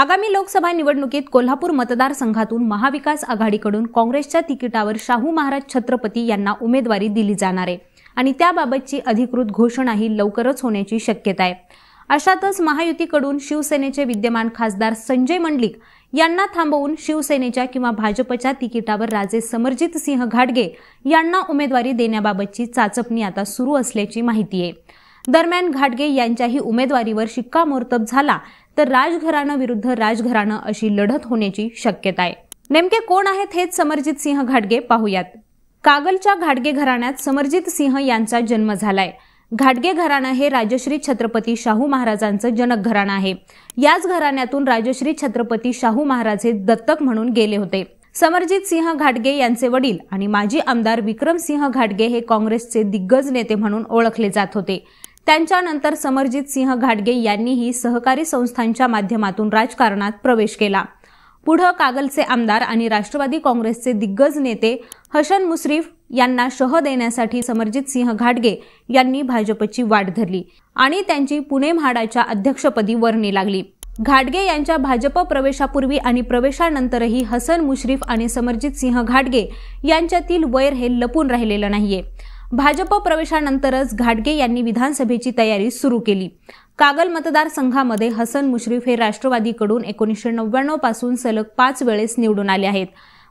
आगामी लोकसभा निवडणुकीत कोल्हापूर मतदारसंघातून महाविकास आघाडीकडून काँग्रेसच्या तिकिटावर शाहू महाराज छत्रपती यांना उमेदवारी दिली जाणार आहे आणि त्याबाबतची अधिकृत घोषणाही लवकरच होण्याची शक्यता आहे अशातच महायुतीकडून शिवसेनेचे विद्यमान खासदार संजय मंडलिक यांना थांबवून शिवसेनेच्या किंवा भाजपच्या तिकिटावर राजे समरजित सिंह घाटगे यांना उमेदवारी देण्याबाबतची चाचपणी आता सुरू असल्याची माहिती आहे दरम्यान घाटगे यांच्याही उमेदवारीवर शिक्कामोर्तब झाला तर राजघराणं विरुद्ध राजघराणं अशी लढत होण्याची शक्यता आहे नेमके कोण आहेत हेच समरजित सिंह घाटगे पाहूयात कागलच्या घाटगे घराण्यात समरजित सिंह यांचा जन्म झालाय घाटगे घराणं हे राजश्री छत्रपती शाहू महाराजांचं जनक घराणं आहे याच घराण्यातून राजश्री छत्रपती शाहू महाराज हे दत्तक म्हणून गेले होते समरजित सिंह घाटगे यांचे वडील आणि माजी आमदार विक्रमसिंह घाटगे हे काँग्रेसचे दिग्गज नेते म्हणून ओळखले जात होते त्यांच्यानंतर समरजित सिंह घाटगे यांनीही सहकारी संस्थांच्या माध्यमातून राजकारणात प्रवेश केला पुढं कागलचे आमदार आणि राष्ट्रवादी काँग्रेसचे दिग्गज नेते हसन मुश्रीफ यांना शह देण्यासाठी समरजित सिंह घाटगे यांनी भाजपची वाट धरली आणि त्यांची पुणे म्हाडाच्या अध्यक्षपदी वर्णी लागली घाटगे यांच्या भाजप प्रवेशापूर्वी आणि प्रवेशानंतरही हसन मुश्रीफ आणि समरजित सिंह घाटगे यांच्यातील वैर हे लपून राहिलेलं नाहीये भाजप प्रवेशानंतरच घाटगे यांनी विधानसभेची तयारी सुरू केली कागल मतदारसंघामध्ये हसन मुश्रीफ हे राष्ट्रवादीकडून एकोणीसशे नव्याण्णव पासून सलग पाच वेळेस निवडून आले आहेत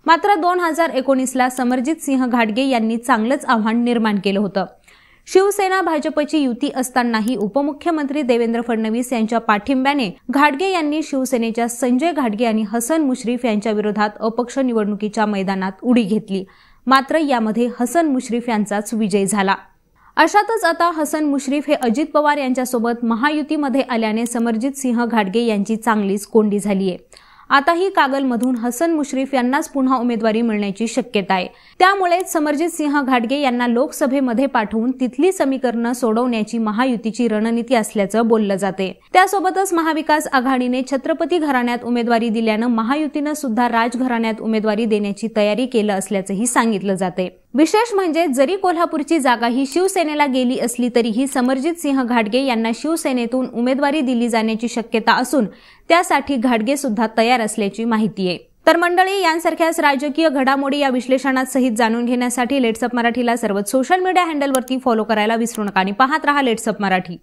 मात्र दोन हजार एकोणीसला समरजित सिंह घाटगे यांनी चांगलंच आव्हान निर्माण केलं होतं शिवसेना भाजपची युती असतानाही उपमुख्यमंत्री देवेंद्र फडणवीस यांच्या पाठिंब्याने घाटगे यांनी शिवसेनेच्या संजय घाटगे आणि हसन मुश्रीफ यांच्या विरोधात अपक्ष निवडणुकीच्या मैदानात उडी घेतली मात्र यामध्ये हसन मुश्रीफ यांचाच विजय झाला अशातच आता हसन मुश्रीफ हे अजित पवार यांच्यासोबत महायुतीमध्ये आल्याने समरजित सिंह घाटगे यांची चांगलीच कोंडी झाली आहे आताही कागलमधून हसन मुश्रीफ यांनाच पुन्हा उमेदवारी मिळण्याची शक्यता आहे त्यामुळेच समरजित सिंह घाटगे यांना लोकसभेमध्ये पाठवून तिथली समीकरणं सोडवण्याची महायुतीची रणनीती असल्याचं बोललं जाते त्यासोबतच महाविकास आघाडीने छत्रपती घराण्यात उमेदवारी दिल्यानं महायुतीनं सुद्धा राजघराण्यात उमेदवारी देण्याची तयारी केलं असल्याचंही सांगितलं जाते विशेष म्हणजे जरी कोल्हापूरची जागा ही शिवसेनेला गेली असली तरीही समरजित सिंह घाटगे यांना शिवसेनेतून उमेदवारी दिली जाण्याची शक्यता असून त्यासाठी घाडगे सुद्धा तयार असल्याची माहिती आहे तर मंडळी यांसारख्याच राजकीय घडामोडी या विश्लेषणात सहित जाणून घेण्यासाठी लेट्सअप मराठीला सर्वच सोशल मीडिया हँडलवरती फॉलो करायला विसरू नका आणि पाहत रहा लेट्सअप मराठी